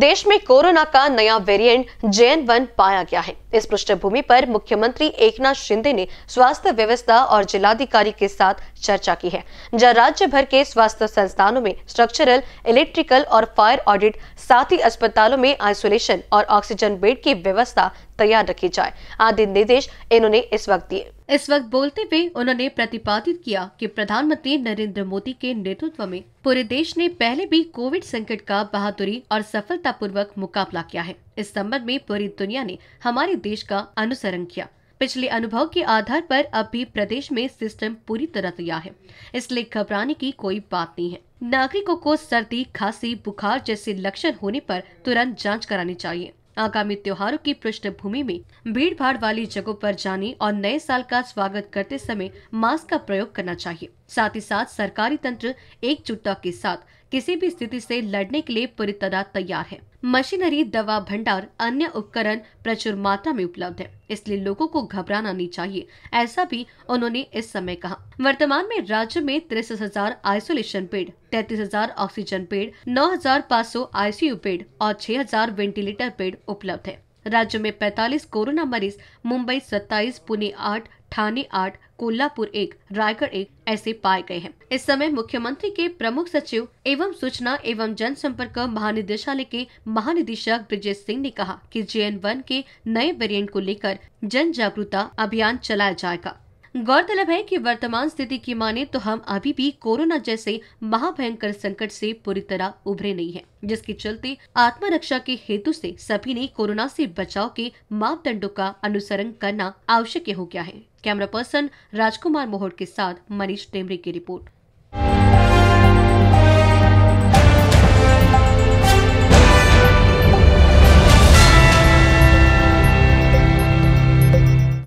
देश में कोरोना का नया वेरिएंट जेएन वन पाया गया है इस पृष्ठभूमि पर मुख्यमंत्री एकनाथ शिंदे ने स्वास्थ्य व्यवस्था और जिलाधिकारी के साथ चर्चा की है जहां राज्य भर के स्वास्थ्य संस्थानों में स्ट्रक्चरल इलेक्ट्रिकल और फायर ऑडिट साथ ही अस्पतालों में आइसोलेशन और ऑक्सीजन बेड की व्यवस्था तैयार रखी जाए आदि निर्देश इन्होंने इस वक्त दिए इस वक्त बोलते हुए उन्होंने प्रतिपादित किया कि प्रधानमंत्री नरेंद्र मोदी के नेतृत्व में पूरे देश ने पहले भी कोविड संकट का बहादुरी और सफलतापूर्वक मुकाबला किया है इस संबंध में पूरी दुनिया ने हमारे देश का अनुसरण किया पिछले अनुभव के आधार पर अब भी प्रदेश में सिस्टम पूरी तरह तैयार है इसलिए घबराने की कोई बात नहीं है नागरिकों को सर्दी खांसी बुखार जैसे लक्षण होने पर तुरंत जांच करानी चाहिए आगामी त्योहारों की पृष्ठभूमि में भीड़ भाड़ वाली जगहों पर जाने और नए साल का स्वागत करते समय मास्क का प्रयोग करना चाहिए साथ ही साथ सरकारी तंत्र एकजुटता के साथ किसी भी स्थिति से लड़ने के लिए पूरी तरह तैयार है मशीनरी दवा भंडार अन्य उपकरण प्रचुर मात्रा में उपलब्ध है इसलिए लोगों को घबराना नहीं चाहिए ऐसा भी उन्होंने इस समय कहा वर्तमान में राज्य में तिरसठ हजार आइसोलेशन बेड तैतीस हजार ऑक्सीजन बेड नौ हजार पाँच सौ आईसीयू बेड और छह हजार वेंटिलेटर बेड उपलब्ध है राज्य में 45 कोरोना मरीज मुंबई 27, पुणे 8, ठाणे आठ कोल्हापुर एक रायगढ़ एक ऐसे पाए गए हैं इस समय मुख्यमंत्री के प्रमुख सचिव एवं सूचना एवं जनसंपर्क महानिदेशालय के महानिदेशक ब्रिजेश सिंह ने कहा कि जे वन के नए वेरिएंट को लेकर जन जागरूकता अभियान चलाया जाएगा गौरतलब है कि वर्तमान स्थिति की माने तो हम अभी भी कोरोना जैसे महाभयंकर संकट से पूरी तरह उभरे नहीं है जिसके चलते आत्मरक्षा के हेतु से सभी ने कोरोना से बचाव के मापदंडों का अनुसरण करना आवश्यक हो गया है कैमरा पर्सन राजकुमार मोहड़ के साथ मनीष टेमरे की रिपोर्ट